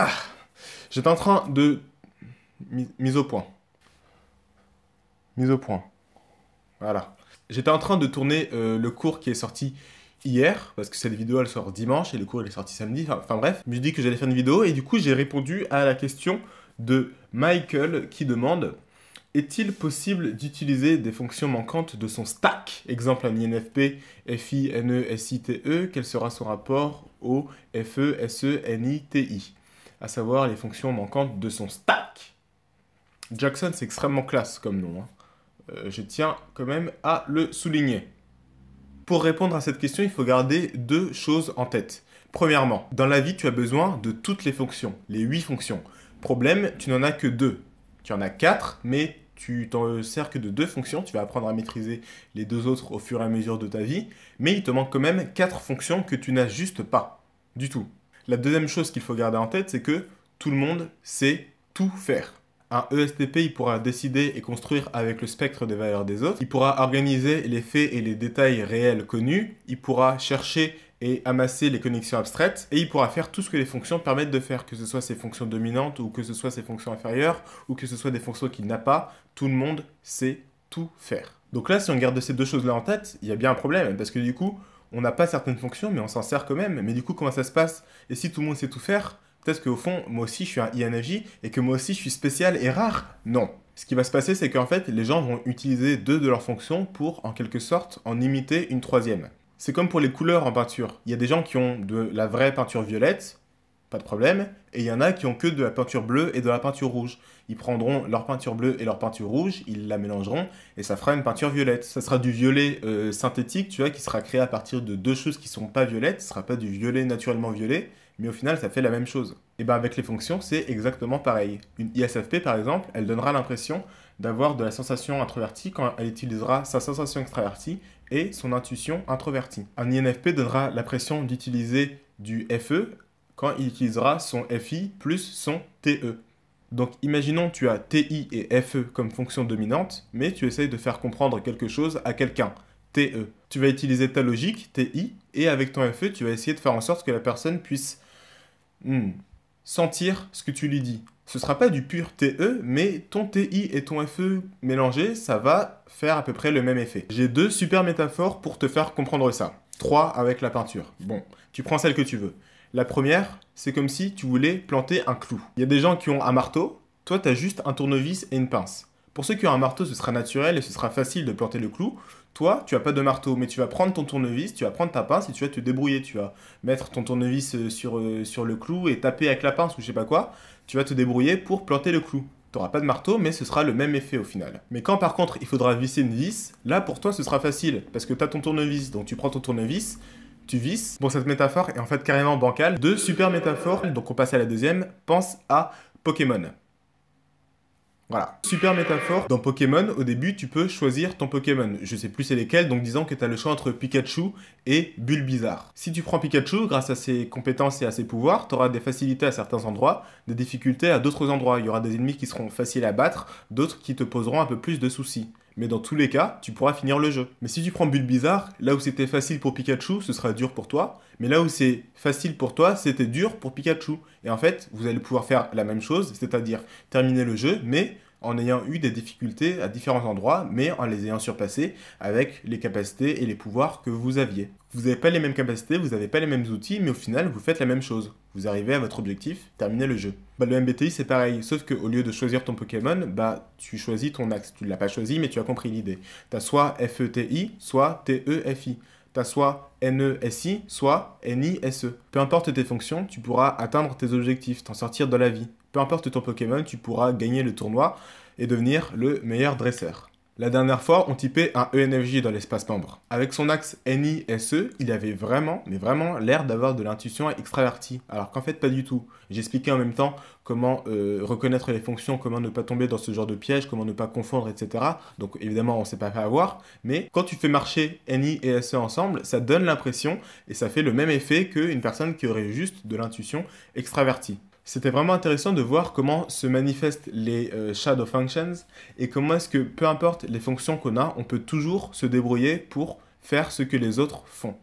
Ah, J'étais en train de... Mise au point. Mise au point. Voilà. J'étais en train de tourner euh, le cours qui est sorti hier, parce que cette vidéo elle sort dimanche et le cours il est sorti samedi, enfin, bref. Je me suis dit que j'allais faire une vidéo et du coup j'ai répondu à la question de Michael qui demande est-il possible d'utiliser des fonctions manquantes de son stack Exemple, un INFP, i NE, e quel sera son rapport au » e à savoir les fonctions manquantes de son stack. Jackson, c'est extrêmement classe comme nom. Hein. Euh, je tiens quand même à le souligner. Pour répondre à cette question, il faut garder deux choses en tête. Premièrement, dans la vie, tu as besoin de toutes les fonctions, les huit fonctions. Problème, tu n'en as que deux. Tu en as quatre, mais tu t'en sers que de deux fonctions. Tu vas apprendre à maîtriser les deux autres au fur et à mesure de ta vie, mais il te manque quand même quatre fonctions que tu n'as juste pas du tout. La deuxième chose qu'il faut garder en tête, c'est que tout le monde sait tout faire. Un ESTP, il pourra décider et construire avec le spectre des valeurs des autres. Il pourra organiser les faits et les détails réels connus. Il pourra chercher et amasser les connexions abstraites. Et il pourra faire tout ce que les fonctions permettent de faire, que ce soit ses fonctions dominantes ou que ce soit ses fonctions inférieures ou que ce soit des fonctions qu'il n'a pas. Tout le monde sait tout faire. Donc là, si on garde ces deux choses-là en tête, il y a bien un problème parce que du coup, on n'a pas certaines fonctions, mais on s'en sert quand même. Mais du coup, comment ça se passe Et si tout le monde sait tout faire, peut-être qu'au fond, moi aussi, je suis un INFJ et que moi aussi, je suis spécial et rare Non. Ce qui va se passer, c'est qu'en fait, les gens vont utiliser deux de leurs fonctions pour, en quelque sorte, en imiter une troisième. C'est comme pour les couleurs en peinture. Il y a des gens qui ont de la vraie peinture violette, pas de problème. Et il y en a qui ont que de la peinture bleue et de la peinture rouge. Ils prendront leur peinture bleue et leur peinture rouge, ils la mélangeront et ça fera une peinture violette. Ça sera du violet euh, synthétique, tu vois, qui sera créé à partir de deux choses qui sont pas violettes. Ce sera pas du violet naturellement violet, mais au final ça fait la même chose. Et bien avec les fonctions, c'est exactement pareil. Une ISFP par exemple, elle donnera l'impression d'avoir de la sensation introvertie quand elle utilisera sa sensation extravertie et son intuition introvertie. Un INFP donnera l'impression d'utiliser du FE quand il utilisera son FI plus son TE. Donc imaginons tu as TI et FE comme fonction dominante, mais tu essayes de faire comprendre quelque chose à quelqu'un, TE. Tu vas utiliser ta logique, TI, et avec ton FE, tu vas essayer de faire en sorte que la personne puisse hmm, sentir ce que tu lui dis. Ce sera pas du pur TE, mais ton TI et ton FE mélangés, ça va faire à peu près le même effet. J'ai deux super métaphores pour te faire comprendre ça. Trois avec la peinture. Bon, tu prends celle que tu veux. La première, c'est comme si tu voulais planter un clou. Il y a des gens qui ont un marteau, toi tu as juste un tournevis et une pince. Pour ceux qui ont un marteau, ce sera naturel et ce sera facile de planter le clou. Toi, tu n'as pas de marteau, mais tu vas prendre ton tournevis, tu vas prendre ta pince et tu vas te débrouiller. Tu vas mettre ton tournevis euh, sur, euh, sur le clou et taper avec la pince ou je sais pas quoi. Tu vas te débrouiller pour planter le clou. Tu n'auras pas de marteau, mais ce sera le même effet au final. Mais quand par contre il faudra visser une vis, là pour toi ce sera facile, parce que tu as ton tournevis, donc tu prends ton tournevis, tu vis. Bon, cette métaphore est en fait carrément bancale. Deux super métaphores, donc on passe à la deuxième. Pense à Pokémon. Voilà. Super métaphore. Dans Pokémon, au début, tu peux choisir ton Pokémon. Je sais plus c'est lesquels, donc disons que tu as le choix entre Pikachu et Bulbizarre. Si tu prends Pikachu, grâce à ses compétences et à ses pouvoirs, tu auras des facilités à certains endroits, des difficultés à d'autres endroits. Il y aura des ennemis qui seront faciles à battre, d'autres qui te poseront un peu plus de soucis mais dans tous les cas, tu pourras finir le jeu. Mais si tu prends Bulle Bizarre, là où c'était facile pour Pikachu, ce sera dur pour toi, mais là où c'est facile pour toi, c'était dur pour Pikachu. Et en fait, vous allez pouvoir faire la même chose, c'est-à-dire terminer le jeu, mais en ayant eu des difficultés à différents endroits, mais en les ayant surpassées avec les capacités et les pouvoirs que vous aviez. Vous n'avez pas les mêmes capacités, vous n'avez pas les mêmes outils, mais au final, vous faites la même chose. Vous arrivez à votre objectif, terminez le jeu. Bah, le MBTI, c'est pareil, sauf qu'au lieu de choisir ton Pokémon, bah, tu choisis ton axe. Tu ne l'as pas choisi, mais tu as compris l'idée. Tu as soit FETI, soit TEFI. N-E-S-I, soit NESI, soit NISE. Peu importe tes fonctions, tu pourras atteindre tes objectifs, t'en sortir dans la vie. Peu importe ton Pokémon, tu pourras gagner le tournoi et devenir le meilleur dresseur. La dernière fois, on typait un ENFJ dans l'espace membre. Avec son axe NISE, il avait vraiment, mais vraiment l'air d'avoir de l'intuition extravertie, alors qu'en fait pas du tout. J'expliquais en même temps comment euh, reconnaître les fonctions, comment ne pas tomber dans ce genre de piège, comment ne pas confondre, etc. Donc évidemment, on ne s'est pas fait avoir, mais quand tu fais marcher NI et SE ensemble, ça donne l'impression et ça fait le même effet qu'une personne qui aurait juste de l'intuition extravertie. C'était vraiment intéressant de voir comment se manifestent les euh, shadow functions et comment est-ce que peu importe les fonctions qu'on a, on peut toujours se débrouiller pour faire ce que les autres font.